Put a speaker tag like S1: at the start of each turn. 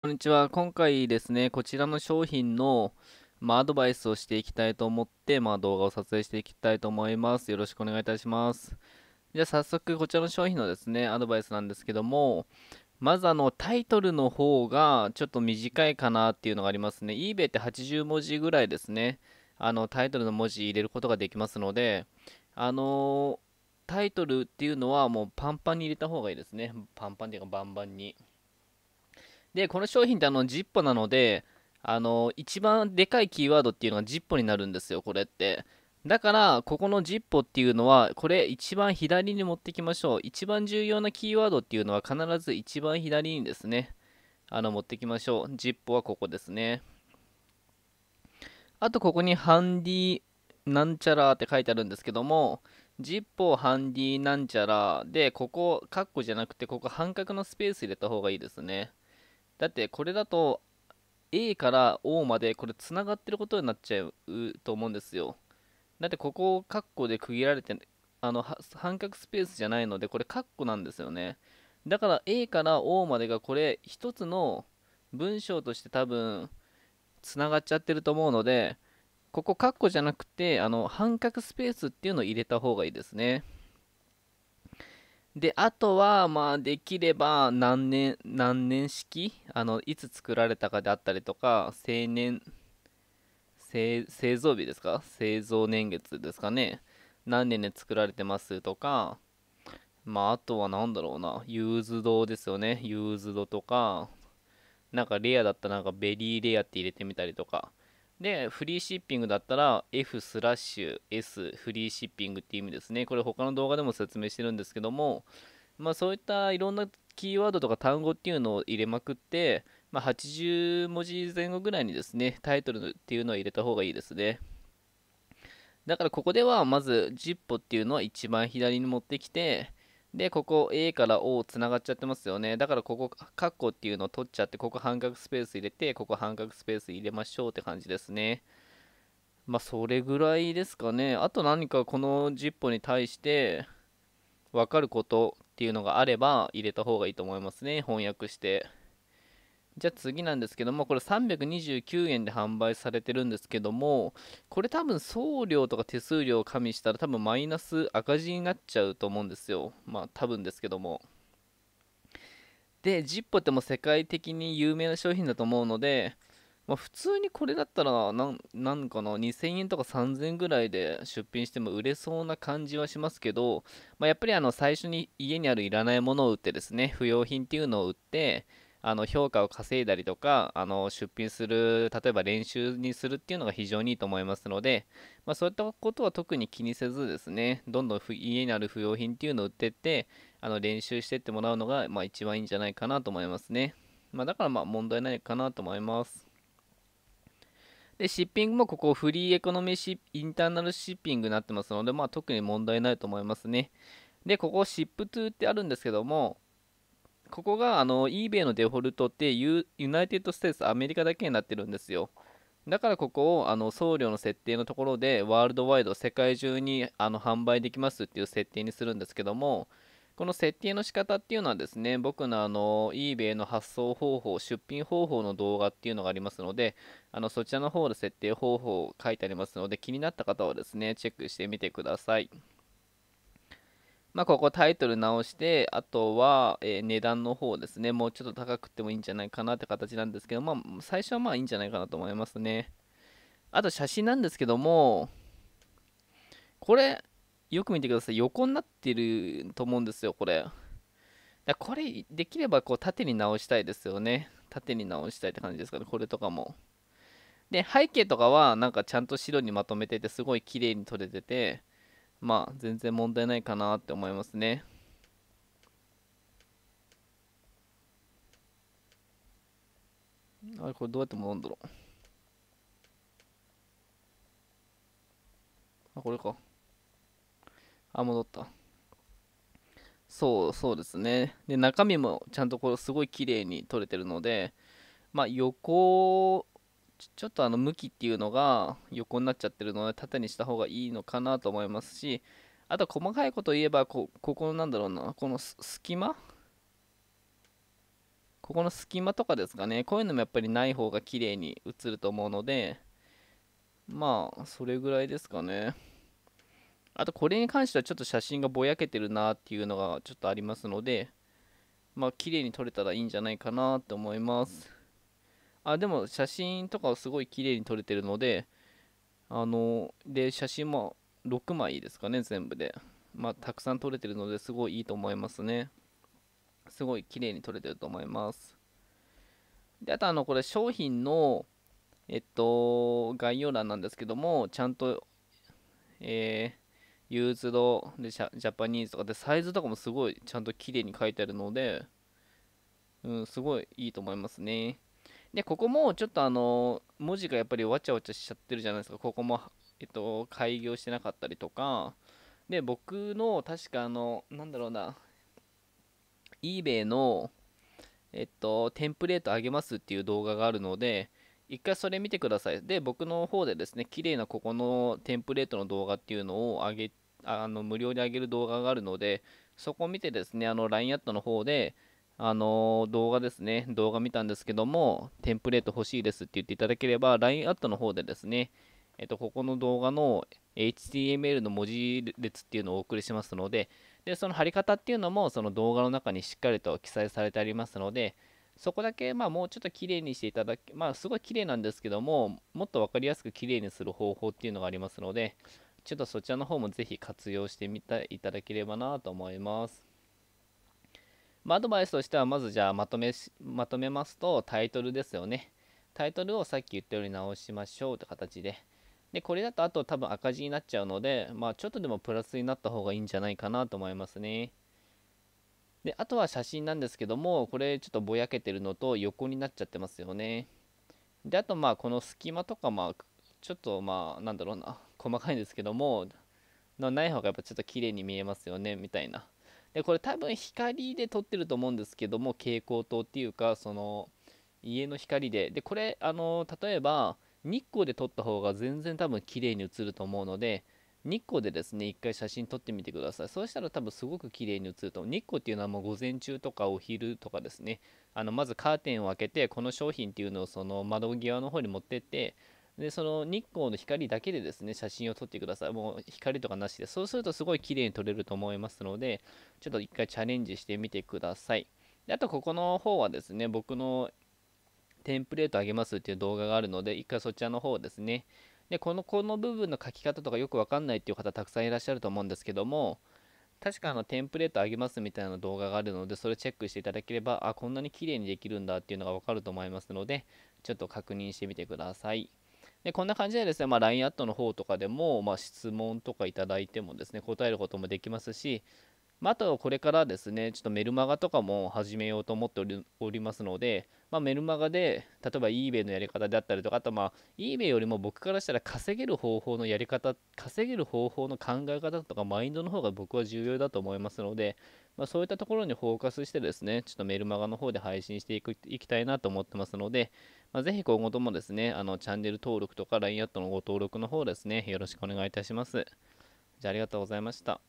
S1: こんにちは。今回ですね、こちらの商品の、まあ、アドバイスをしていきたいと思って、まあ、動画を撮影していきたいと思います。よろしくお願いいたします。じゃあ、早速、こちらの商品のですね、アドバイスなんですけども、まず、あの、タイトルの方が、ちょっと短いかなっていうのがありますね。eBay って80文字ぐらいですね、あの、タイトルの文字入れることができますので、あのー、タイトルっていうのは、もうパンパンに入れた方がいいですね。パンパンっていうか、バンバンに。で、この商品ってあの、ジ p o なので、あの、一番でかいキーワードっていうのがジ p o になるんですよ、これって。だから、ここのジ p o っていうのは、これ一番左に持ってきましょう。一番重要なキーワードっていうのは、必ず一番左にですね、あの、持ってきましょう。ジ p o はここですね。あと、ここにハンディなんちゃらって書いてあるんですけども、ジッ p o ハンディなんちゃらで、ここ、カッコじゃなくて、ここ半角のスペース入れた方がいいですね。だってこれだと A から O までこれつながってることになっちゃうと思うんですよ。だってここをカッコで区切られて、あの半角スペースじゃないのでこれカッコなんですよね。だから A から O までがこれ一つの文章として多分つながっちゃってると思うのでここカッコじゃなくてあの半角スペースっていうのを入れた方がいいですね。で、あとは、まあ、できれば、何年、何年式あの、いつ作られたかであったりとか、生年、製造日ですか製造年月ですかね。何年で作られてますとか、まあ、あとは何だろうな、ユーズドですよね。ユーズドとか、なんかレアだったらなんかベリーレアって入れてみたりとか、で、フリーシッピングだったら F スラッシュ S フリーシッピングっていう意味ですね。これ他の動画でも説明してるんですけども、まあそういったいろんなキーワードとか単語っていうのを入れまくって、まあ、80文字前後ぐらいにですね、タイトルっていうのを入れた方がいいですね。だからここではまず ZIPPO っていうのは一番左に持ってきて、で、ここ A から O つながっちゃってますよね。だからここ、カッコっていうのを取っちゃって、ここ半角スペース入れて、ここ半角スペース入れましょうって感じですね。まあ、それぐらいですかね。あと何かこの10歩に対して分かることっていうのがあれば入れた方がいいと思いますね。翻訳して。じゃあ次なんですけども、これ329円で販売されてるんですけども、これ多分送料とか手数料を加味したら多分マイナス赤字になっちゃうと思うんですよ。まあ多分ですけども。で、ジッポっても世界的に有名な商品だと思うので、まあ、普通にこれだったらな、なんかな、2000円とか3000円ぐらいで出品しても売れそうな感じはしますけど、まあ、やっぱりあの最初に家にあるいらないものを売ってですね、不要品っていうのを売って、あの評価を稼いだりとかあの出品する例えば練習にするっていうのが非常にいいと思いますので、まあ、そういったことは特に気にせずですねどんどん家にある不要品っていうのを売ってってあの練習してってもらうのが、まあ、一番いいんじゃないかなと思いますね、まあ、だからまあ問題ないかなと思いますで、シッピングもここフリーエコノミーシインターナルシッピングになってますので、まあ、特に問題ないと思いますね。で、ここシップトゥってあるんですけども、ここがあの eBay のデフォルトってユナイテッド・ステーツアメリカだけになってるんですよ。だからここをあの送料の設定のところでワールドワイド世界中にあの販売できますっていう設定にするんですけどもこの設定の仕方っていうのはですね僕のあの eBay の発送方法出品方法の動画っていうのがありますのであのそちらの方で設定方法書いてありますので気になった方はですねチェックしてみてください。まあ、ここタイトル直して、あとは、えー、値段の方ですね、もうちょっと高くてもいいんじゃないかなって形なんですけど、まあ、最初はまあいいんじゃないかなと思いますね。あと写真なんですけども、これ、よく見てください。横になってると思うんですよ、これ。だこれ、できればこう縦に直したいですよね。縦に直したいって感じですかね、これとかも。で、背景とかはなんかちゃんと白にまとめてて、すごい綺麗に撮れてて、まあ全然問題ないかなって思いますね。あれこれどうやって戻るんだろうあこれかあ戻ったそうそうですねで中身もちゃんとこれすごい綺麗に撮れてるのでまあ横ちょっとあの向きっていうのが横になっちゃってるので縦にした方がいいのかなと思いますしあと細かいこと言えばこここのなんだろうなこの隙間ここの隙間とかですかねこういうのもやっぱりない方が綺麗に映ると思うのでまあそれぐらいですかねあとこれに関してはちょっと写真がぼやけてるなっていうのがちょっとありますのでまあ綺麗に撮れたらいいんじゃないかなと思います、あでも写真とかはすごい綺麗に撮れてるのであので写真も6枚ですかね全部でまあ、たくさん撮れてるのですごいいいと思いますねすごい綺麗に撮れてると思いますであとあのこれ商品のえっと概要欄なんですけどもちゃんとえーユーズドでジャパニーズとかでサイズとかもすごいちゃんと綺麗に書いてあるので、うん、すごいいいと思いますね。で、ここもちょっとあの、文字がやっぱりわちゃわちゃしちゃってるじゃないですか。ここも、えっと、開業してなかったりとか、で、僕の、確かあの、なんだろうな、eBay の、えっと、テンプレートあげますっていう動画があるので、一回それ見てください。で、僕の方でですね、綺麗なここのテンプレートの動画っていうのをあげ、あの無料であげる動画があるので、そこを見てですね、あの LINE アットの方で、あの動画ですね、動画見たんですけども、テンプレート欲しいですって言っていただければ、LINE アットの方でですね、えっと、ここの動画の HTML の文字列っていうのをお送りしますので、で、その貼り方っていうのも、その動画の中にしっかりと記載されてありますので、そこだけ、まあ、もうちょっと綺麗にしていただき、まあ、すごい綺麗なんですけども、もっと分かりやすく綺麗にする方法っていうのがありますので、ちょっとそちらの方もぜひ活用してみていただければなと思います。まアドバイスとしてはまずじゃあまとめまとめますとタイトルですよねタイトルをさっき言ったように直しましょうって形ででこれだとあと多分赤字になっちゃうので、まあ、ちょっとでもプラスになった方がいいんじゃないかなと思いますねであとは写真なんですけどもこれちょっとぼやけてるのと横になっちゃってますよねであとまあこの隙間とかまあちょっとまあなんだろうな細かいんですけどもない方がやっぱちょっと綺麗に見えますよねみたいなこれ多分光で撮ってると思うんですけども蛍光灯っていうかその家の光ででこれあの例えば日光で撮った方が全然多分綺麗に写ると思うので日光でですね一回写真撮ってみてくださいそうしたら多分すごく綺麗に写ると日光っていうのはもう午前中とかお昼とかですねあのまずカーテンを開けてこの商品っていうのをその窓際の方に持ってってでその日光の光だけでですね写真を撮ってくださいもう光とかなしでそうするとすごい綺麗に撮れると思いますのでちょっと一回チャレンジしてみてくださいであとここの方はですね僕のテンプレートあげますっていう動画があるので一回そちらの方ですねでこのこの部分の書き方とかよくわかんないっていう方たくさんいらっしゃると思うんですけども確かあのテンプレートあげますみたいな動画があるのでそれチェックしていただければあこんなに綺麗にできるんだっていうのがわかると思いますのでちょっと確認してみてください。でこんな感じでですね、まあ、LINE アットの方とかでも、まあ、質問とかいただいてもですね、答えることもできますし、まあ、あとはこれからですね、ちょっとメルマガとかも始めようと思っておりますので、まあ、メルマガで、例えば eBay のやり方であったりとか、あとまあ eBay よりも僕からしたら稼げる方法のやり方、稼げる方法の考え方とかマインドの方が僕は重要だと思いますので、まあ、そういったところにフォーカスしてですね、ちょっとメルマガの方で配信していくいきたいなと思ってますので、まあ、ぜひ今後ともですね、あのチャンネル登録とか LINE アットのご登録の方ですね、よろしくお願いいたします。じゃあありがとうございました。